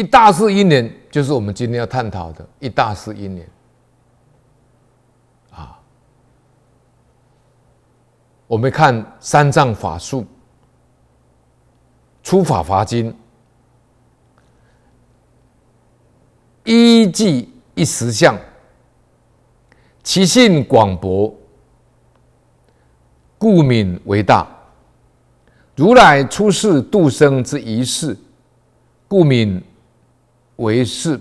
一大事因年，就是我们今天要探讨的一大事因年。啊！我们看三藏法术，《出法华经一记一实相，其性广博，故名为大。如来出世度生之一事，故名。为是。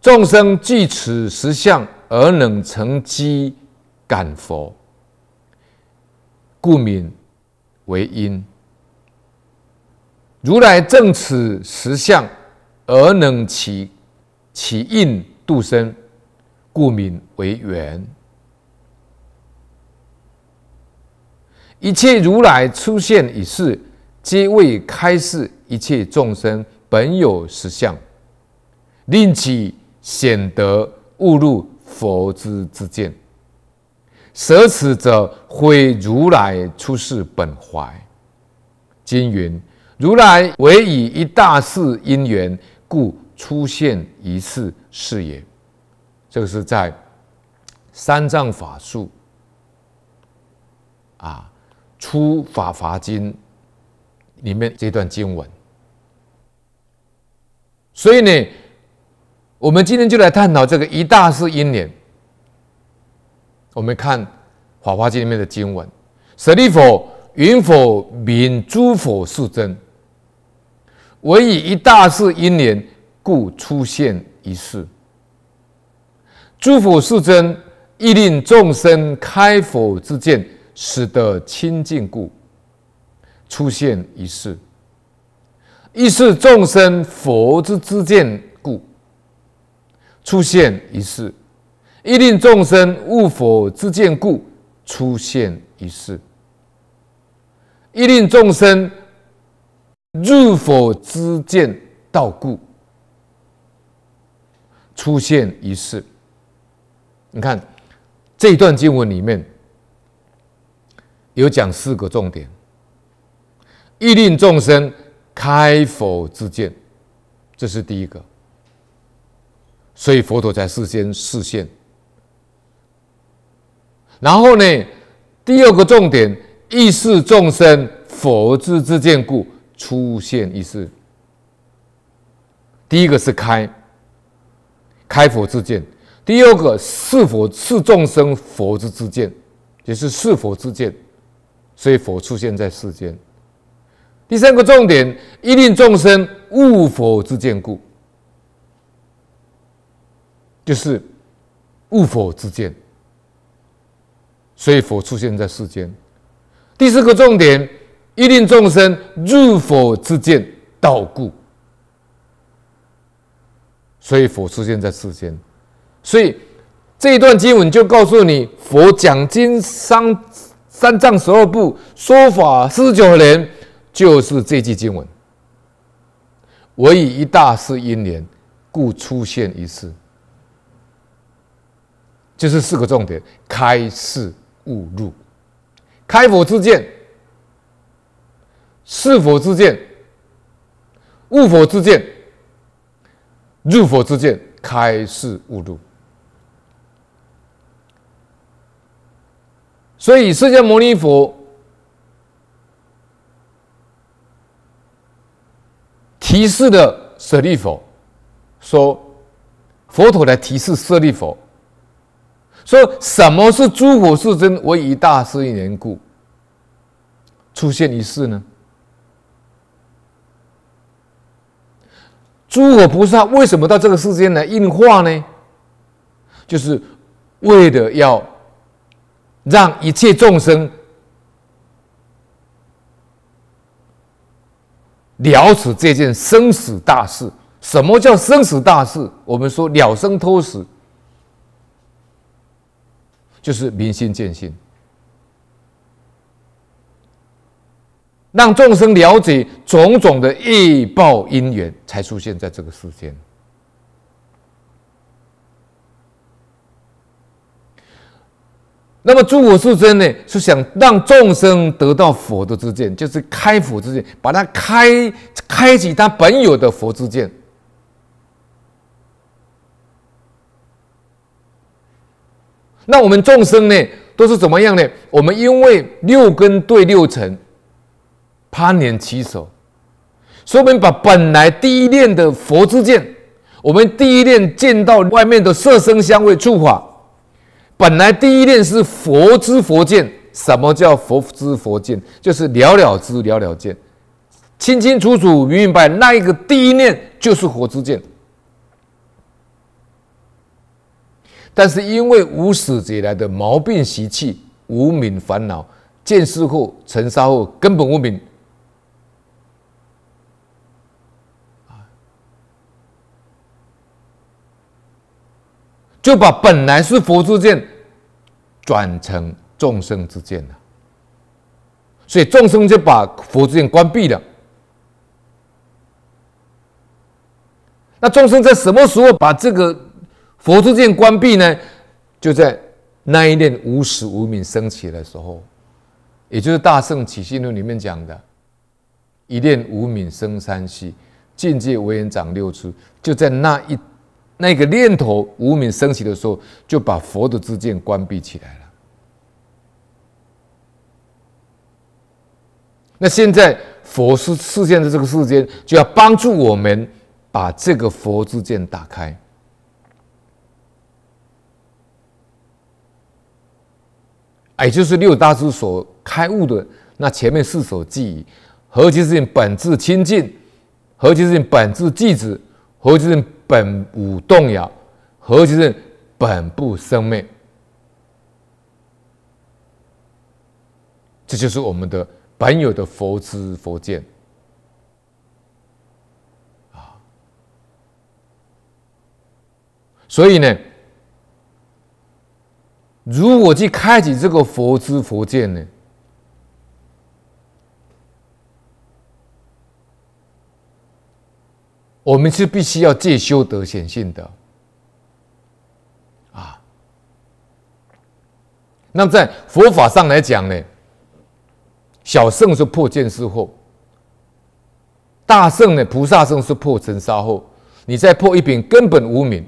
众生具此实相而能成机感佛，故名为因。如来正此实相而能起起印度生，故名为缘。一切如来出现于世，皆为开示一切众生。本有实相，令其显得误入佛之之见，舍此者毁如来出世本怀。今云如来唯以一大事因缘故出现一次是也。这个是在《三藏法术》啊，《出法华经》里面这段经文。所以呢，我们今天就来探讨这个一大事因缘。我们看《法华经》里面的经文：“舍利弗，云佛名诸佛世尊，唯以一大事因缘，故出现一世。诸佛世尊亦令众生开佛之见，使得清净故，出现一世。”一是众生佛之之见故出现一世，一令众生悟佛之见故出现一世，一令众生入佛之见道故出现一世。你看这一段经文里面有讲四个重点：一令众生。开佛之见，这是第一个，所以佛陀在世间示现。然后呢，第二个重点，意识众生佛之自见故出现意识。第一个是开，开佛之见；第二个是佛是众生佛之自见，也是是佛之见，所以佛出现在世间。第三个重点，一令众生悟佛之见故，就是悟佛之见，所以佛出现在世间。第四个重点，一令众生入佛之见道故，所以佛出现在世间。所以这一段经文就告诉你，佛讲经三三藏十二部，说法四十九年。就是这句经文，我以一大事因缘，故出现一次。就是四个重点：开示悟入、开佛之见、是佛之见、悟佛之见、入佛之见、开示悟入。所以，释迦牟尼佛。提示的舍利佛说：“佛陀来提示舍利佛，说什么是诸佛世尊为一大施因缘故出现于世呢？诸佛菩萨为什么到这个世间来应化呢？就是为的要让一切众生。”了此这件生死大事，什么叫生死大事？我们说了生脱死，就是明心见性，让众生了解种种的业报因缘，才出现在这个世间。那么诸佛世尊呢，是想让众生得到佛的之见，就是开佛之见，把它开，开启他本有的佛之见。那我们众生呢，都是怎么样呢？我们因为六根对六尘，攀连起手，说明把本来第一念的佛之见，我们第一念见到外面的色声香味触法。本来第一念是佛知佛见，什么叫佛知佛见？就是了了知，了了见，清清楚楚、明明白那一个第一念就是佛之见。但是因为无始以来的毛病习气、无明烦恼，见事后尘沙后，根本无明。就把本来是佛之剑，转成众生之见了，所以众生就把佛之见关闭了。那众生在什么时候把这个佛之见关闭呢？就在那一念无始无明升起的时候，也就是《大圣起信论》里面讲的“一念无明生三细，境界为人长六出”，就在那一。那个念头无名升起的时候，就把佛的之见关闭起来了。那现在佛是视现的这个世间，就要帮助我们把这个佛之见打开，也就是六大之所开悟的那前面四所记，何其之性本自清净，何其之本自记止，何其之。本无动摇，何其是本不生灭？这就是我们的本有的佛之佛见啊！所以呢，如果去开启这个佛之佛见呢？我们是必须要戒修德显性的啊。那么在佛法上来讲呢，小圣是破见失破，大圣呢菩萨圣是破尘沙后，你再破一品根本无名，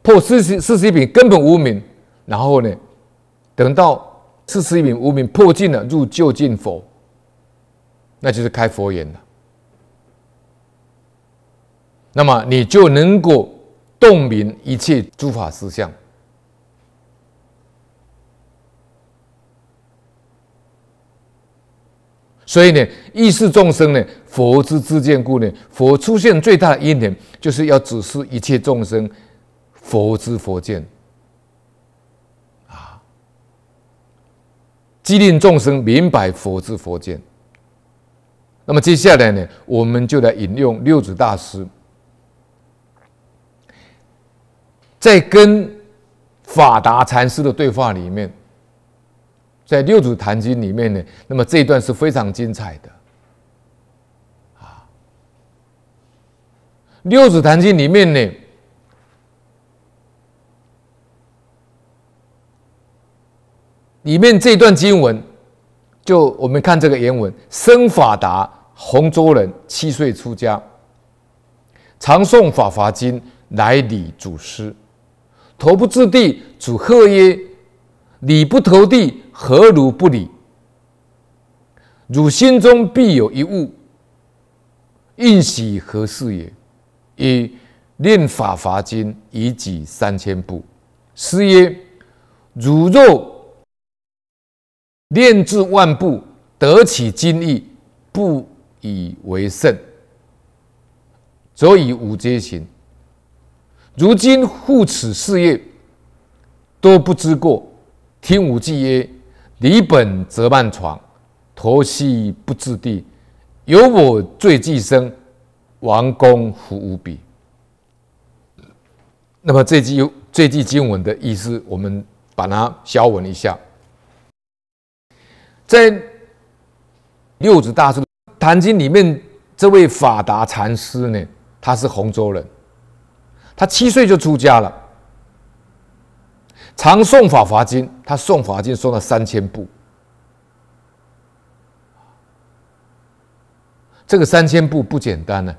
破四十、四十一品根本无名，然后呢，等到四十一品无名破尽了，入究境佛，那就是开佛眼了。那么你就能够洞明一切诸法实相。所以呢，意识众生呢，佛之自见故呢，佛出现最大的一点就是要指示一切众生佛之佛见啊，即令众生明白佛之佛见。那么接下来呢，我们就来引用六祖大师。在跟法达禅师的对话里面，在六祖坛经里面呢，那么这一段是非常精彩的。啊，六祖坛经里面呢，里面这段经文，就我们看这个原文：生法达，洪州人，七岁出家，常诵《法华经》，来礼祖师。投不掷地，主贺曰：“礼不投地，何如不理？”汝心中必有一物，应喜何事也？”以念法罚金，以己三千步。师曰：“汝若念至万步，得起精意，不以为胜，则以五阶行。”如今护此事业，都不知过。听吾计曰：“离本则慢床，脱系不自地，有我罪既生，王公福无比。”那么这句这句经文的意思，我们把它消文一下。在六祖大师《坛经》里面，这位法达禅师呢，他是洪州人。他七岁就出家了，常诵法华经，他诵法经诵了三千部。这个三千步不简单呢，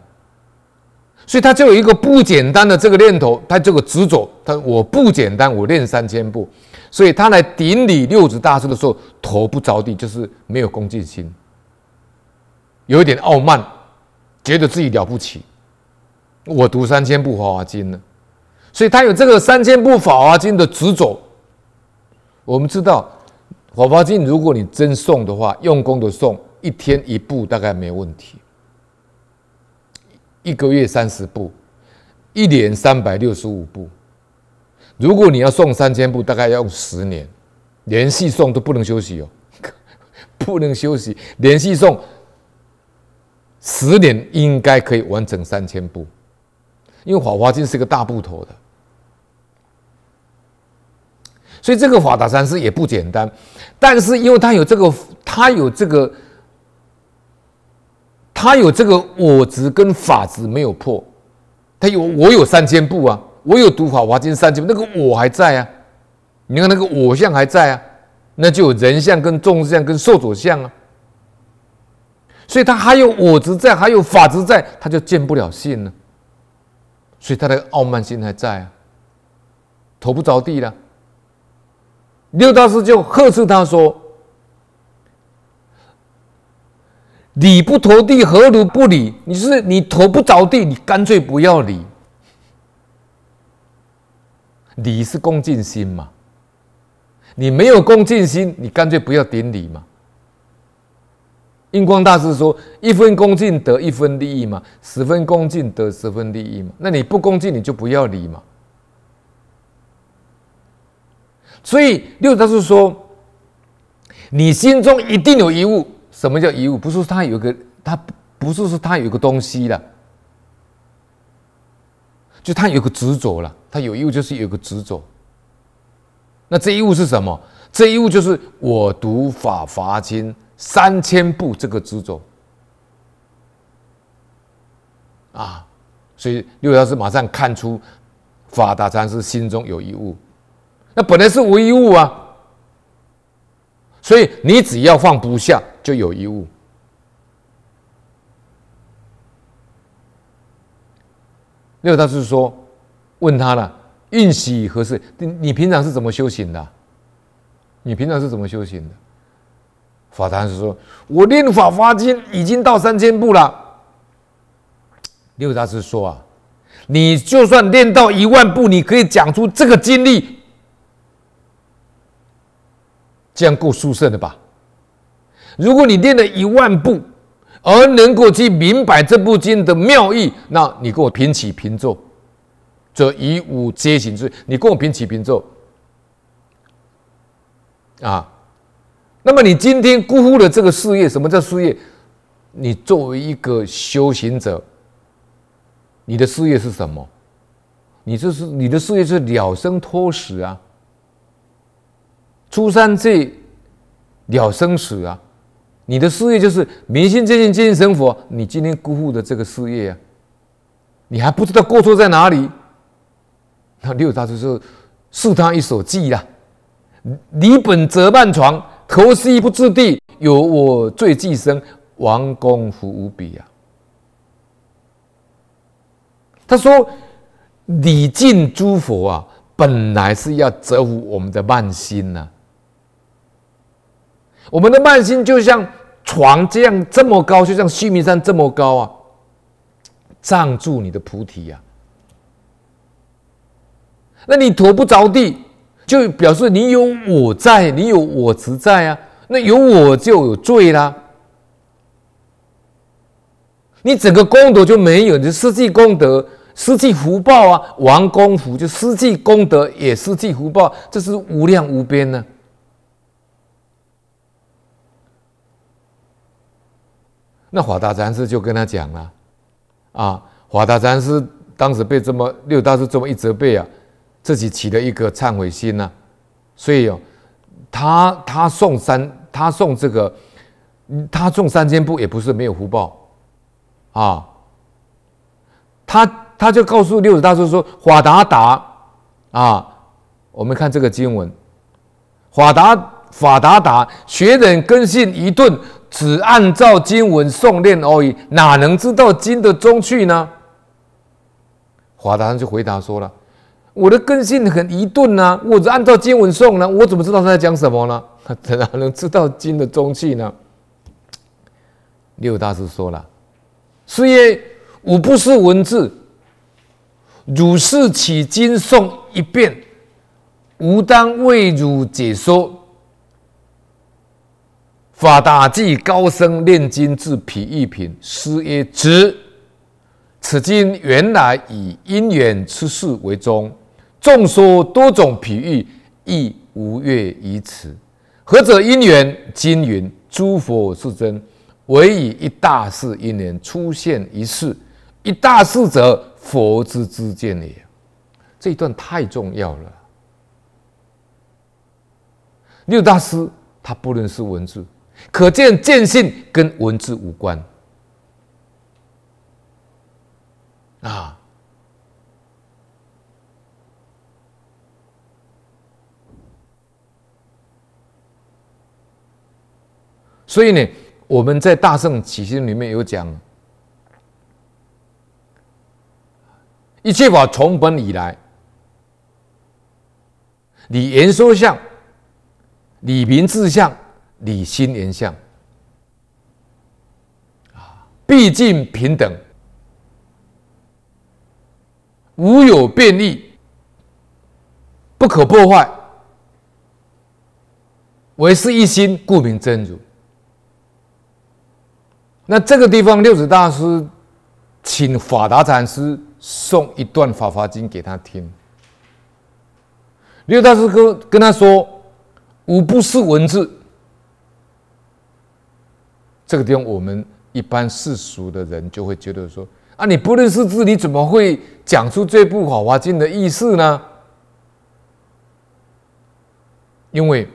所以他就有一个不简单的这个念头，他这个执着，他我不简单，我练三千步，所以他来顶礼六祖大师的时候，头不着地，就是没有恭敬心，有一点傲慢，觉得自己了不起。我读三千部《法华经》呢，所以他有这个三千部《法华经》的执着。我们知道，《法华经》如果你真诵的话，用功的诵，一天一部大概没问题，一个月三十部，一年三百六十五部。如果你要送三千部，大概要用十年，连续送都不能休息哦，不能休息，连续送十年应该可以完成三千部。因为《法华经》是个大部头的，所以这个法达禅师也不简单。但是，因为他有这个，他有这个，他有这个我执跟法执没有破。他有我有三千部啊，我有读《法华经》三千，那个我还在啊。你看那个我相还在啊，那就有人相跟众相跟受者相啊。所以他还有我执在，还有法执在，他就见不了性了。所以他的傲慢心还在啊，头不着地了。六大师就呵斥他说：“理不投地何如不理？你是你头不着地，你干脆不要理。理是恭敬心嘛，你没有恭敬心，你干脆不要顶礼嘛。”印光大师说：“一分恭敬得一分利益嘛，十分恭敬得十分利益嘛。那你不恭敬，你就不要礼嘛。所以六大师说，你心中一定有一物。什么叫一物？不是他有个，他不是说他有个东西了。”就他有个执着了。他有义务就是有个执着。那这一物是什么？这一物就是我读法华经。”三千步这个执着啊，所以六道师马上看出法大禅师心中有一物，那本来是无一物啊。所以你只要放不下，就有一物。六大师说：“问他了，运喜何事？你你平常是怎么修行的？你平常是怎么修行的？”法大师说：“我练《法华经》已经到三千步了。”六大师说：“啊，你就算练到一万步，你可以讲出这个经历，这样够殊胜的吧？如果你练了一万步，而能够去明白这部经的妙意，那你跟我平起平坐，则以五皆行之。你跟我平起平坐，啊。”那么你今天辜负了这个事业？什么叫事业？你作为一个修行者，你的事业是什么？你这是你的事业是了生脱死啊，出三界了生死啊！你的事业就是明心见性，见性生佛。你今天辜负的这个事业啊，你还不知道过错在哪里？那六大就是是他一手记啊，离本折半床。”可惜一不自地，有我最寄生王公福无比呀。他说：“礼敬诸佛啊，本来是要折服我们的慢心呢。我们的慢心就像床这样这么高，就像须弥山这么高啊，障住你的菩提呀。那你头不着地。”就表示你有我在，你有我持在啊，那有我就有罪啦。你整个功德就没有，就失去功德，失去福报啊，王功福就失去功德，也失去福报，这是无量无边呢。那华大禅师就跟他讲了，啊，华大禅师当时被这么六大师这么一责备啊。自己起了一个忏悔心呢，所以哦，他他送三他送这个他送三千步也不是没有福报，啊，他他就告诉六祖大师说：“法达达啊，我们看这个经文，法达法达达，学人根性一顿，只按照经文诵念而已，哪能知道经的中去呢？”法达就回答说了。我的根性很愚钝呐，我只按照经文诵呢，我怎么知道他在讲什么呢？他 哪能知道经的中气呢？六大师说了：“师曰，吾不是文字，汝是取经诵一遍，吾当为汝解说。法大济高僧念经至皮一品，师曰：直，此经原来以因缘之事为宗。”众说多种比喻，亦无越于此。何者因缘？今云诸佛世尊，唯以一大事因缘出现一世。一大事者，佛之之见也。这一段太重要了。六大师他不认识文字，可见见性跟文字无关啊。所以呢，我们在《大圣起心》里面有讲，一切法从本以来，理言说相，理明志相，理心言相，啊，毕竟平等，无有变异，不可破坏，唯是一心，故名真如。那这个地方，六祖大师请法达禅师送一段《法华经》给他听。六大师跟跟他说：“五不是文字。”这个地方，我们一般世俗的人就会觉得说：“啊，你不认识字，你怎么会讲出这部《法华经》的意思呢？”因为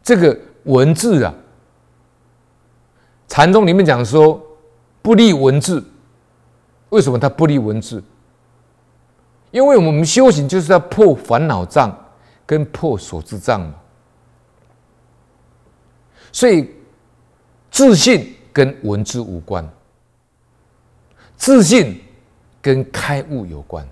这个。文字啊，禅宗里面讲说不立文字，为什么他不立文字？因为我们修行就是要破烦恼障跟破所知障嘛，所以自信跟文字无关，自信跟开悟有关。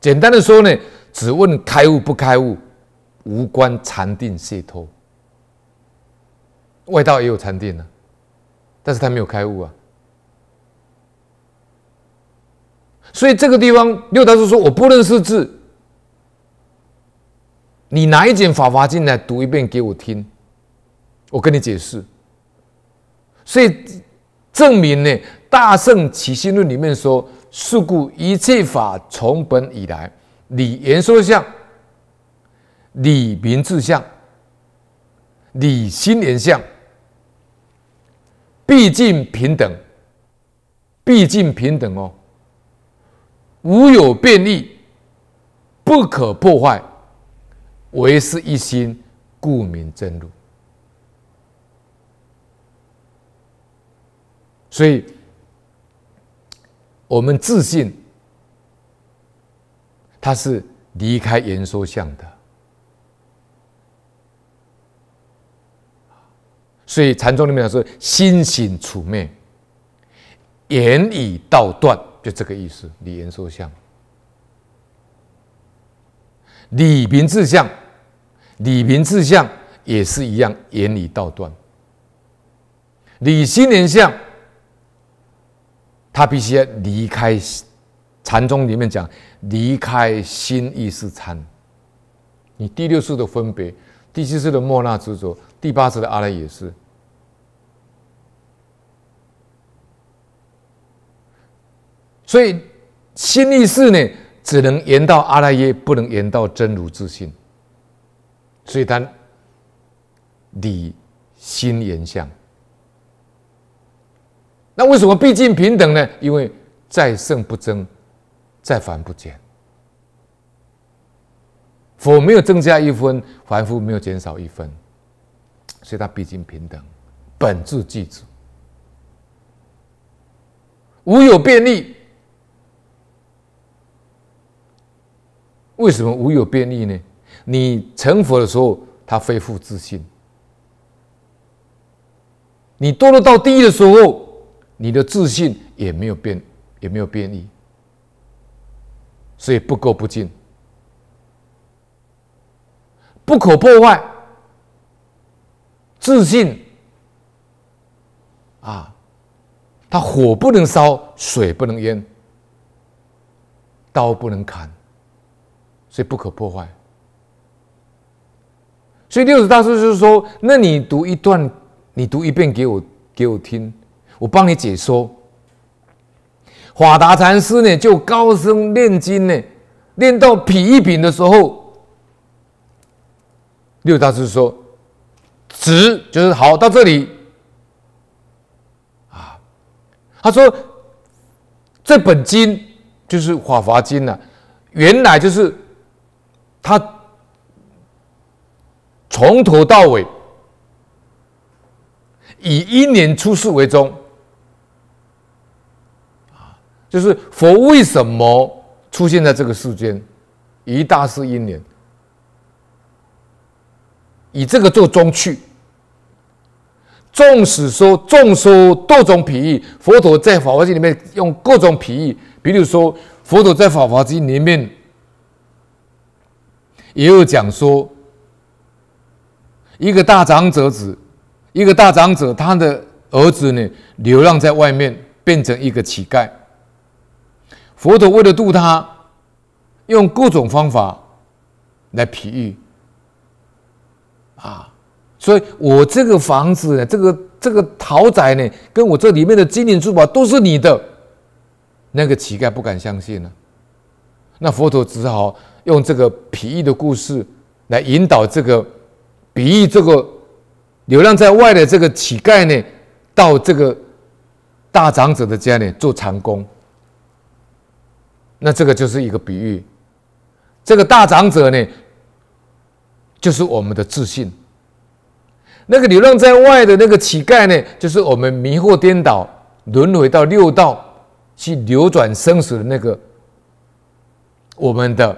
简单的说呢，只问开悟不开悟，无关禅定解脱。外道也有禅定呢，但是他没有开悟啊。所以这个地方，六大师说：“我不认识字，你拿一卷法华经来读一遍给我听，我跟你解释。”所以证明呢，《大圣起心论》里面说。是故一切法从本以来，理言说相，理名自相，理心言相，毕竟平等，毕竟平等哦，无有变异，不可破坏，唯是一心，故名真如。所以。我们自信，它是离开言说相的，所以禅宗里面讲说心行处灭，言语道断，就这个意思。理言说相，理明志相，理明志相也是一样，言语道断，理心连相。他必须要离开禅宗里面讲离开心意识参，你第六识的分别，第七识的莫那执着，第八识的阿赖耶识。所以心意识呢只能言到阿赖耶，不能言到真如自性，所以他理心言相。那为什么毕竟平等呢？因为再胜不争，再凡不减。佛没有增加一分，凡夫没有减少一分，所以它毕竟平等，本质具足，无有便利。为什么无有便利呢？你成佛的时候，他恢复自信；你堕落到地狱的时候。你的自信也没有变，也没有变异，所以不垢不净，不可破坏自信。啊，它火不能烧，水不能淹，刀不能砍，所以不可破坏。所以六祖大师就是说：“那你读一段，你读一遍给我给我听。”我帮你解说，法达禅师呢就高僧念经呢，念到品一品的时候，六大师说：“值，就是好到这里。”啊，他说：“这本经就是《法华经》了，原来就是他从头到尾以一年出世为终。”就是佛为什么出现在这个世间？一大世因缘，以这个做中去。纵使说，众说多种比喻，佛陀在《法华经》里面用各种比喻，比如说，佛陀在《法华经》里面也有讲说，一个大长者子，一个大长者，他的儿子呢，流浪在外面，变成一个乞丐。佛陀为了度他，用各种方法来譬喻，啊，所以我这个房子呢，这个这个豪宅呢，跟我这里面的金银珠宝都是你的。那个乞丐不敢相信呢，那佛陀只好用这个比喻的故事来引导这个比喻这个流浪在外的这个乞丐呢，到这个大长者的家里做长工。那这个就是一个比喻，这个大长者呢，就是我们的自信；那个流浪在外的那个乞丐呢，就是我们迷惑颠倒、轮回到六道去流转生死的那个，我们的，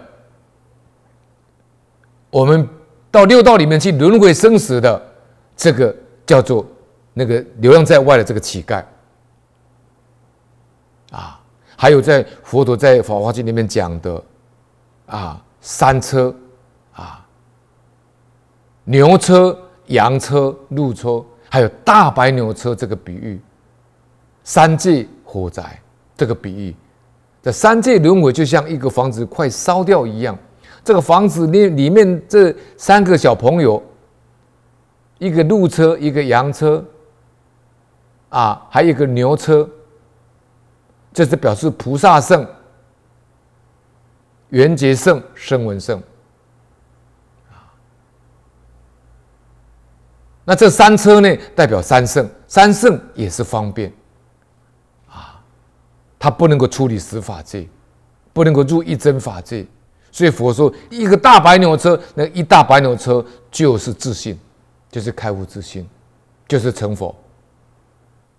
我们到六道里面去轮回生死的，这个叫做那个流浪在外的这个乞丐。还有在佛陀在《法华经》里面讲的啊，三车啊，牛车、羊车、鹿车，还有大白牛车这个比喻，三界火灾这个比喻，这三界轮回就像一个房子快烧掉一样，这个房子里里面这三个小朋友，一个鹿车，一个羊车，啊，还有一个牛车。这是表示菩萨圣、缘觉圣、声闻圣啊。那这三车呢，代表三圣，三圣也是方便啊。他不能够处理十法界，不能够入一真法界，所以佛说一个大白牛车，那一大白牛车就是自信，就是开悟自信，就是成佛，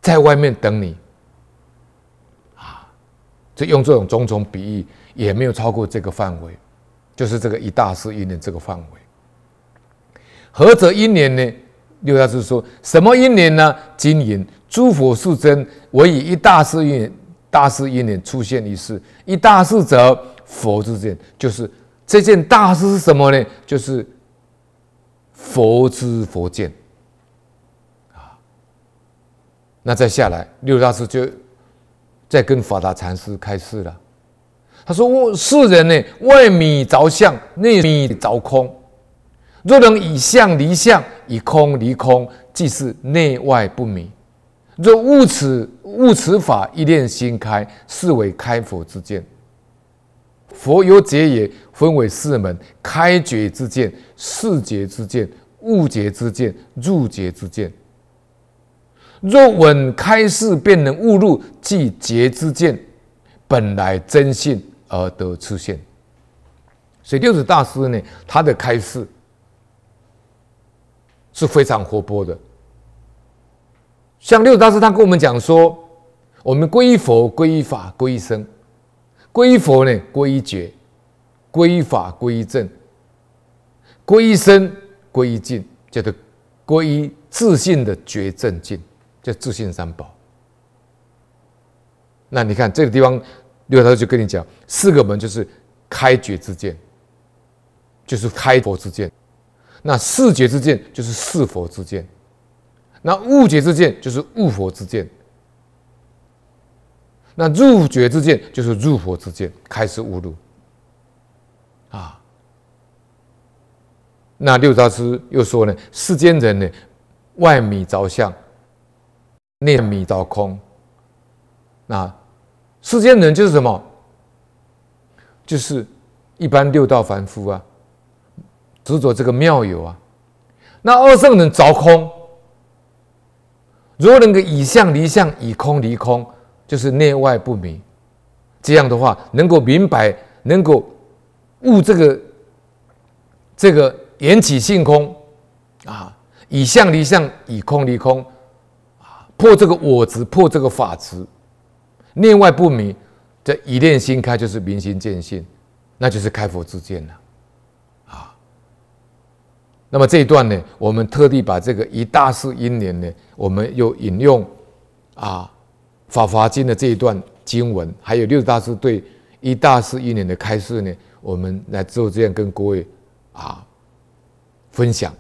在外面等你。用这种种种比喻，也没有超过这个范围，就是这个一大事因缘这个范围。何者因缘呢？六大师说什么因缘呢？经营诸佛世尊，我以一大事因大事因缘出现于世。一大事者，佛之见，就是这件大事是什么呢？就是佛之佛见啊。那再下来，六大师就。在跟法达禅师开示了，他说：“我世人呢，外面着相，内面着空。若能以相离相，以空离空，即是内外不迷。若悟此悟此法，一念心开，是为开佛之见。佛有解也，分为四门：开觉之见、视觉之见、悟觉之见、入觉之见。”若闻开示，便能误入即觉之见，本来真性而得出现。所以六祖大师呢，他的开示是非常活泼的。像六祖大师，他跟我们讲说：我们依佛、依法、依僧；依佛呢，依觉；依法归正；依僧依净，叫做皈依自信的觉正净。这自信三宝。那你看这个地方，六道师就跟你讲，四个门就是开觉之见，就是开佛之见；那四觉之见就是示佛之见；那悟觉之见就是悟佛之见；那入觉之见就是入佛之见，开始悟入。啊，那六道师又说呢，世间人呢，万米着相。内迷到空，那世间人就是什么？就是一般六道凡夫啊，执着这个妙有啊。那二圣人着空，如果能够以相离相，以空离空，就是内外不明。这样的话，能够明白，能够悟这个这个缘起性空啊，以相离相，以空离空。破这个我执，破这个法执，内外不迷，这一念心开就是明心见性，那就是开佛之见了啊。那么这一段呢，我们特地把这个一大世因缘呢，我们又引用啊《法华经》的这一段经文，还有六大师对一大世因缘的开示呢，我们来做这样跟各位啊分享。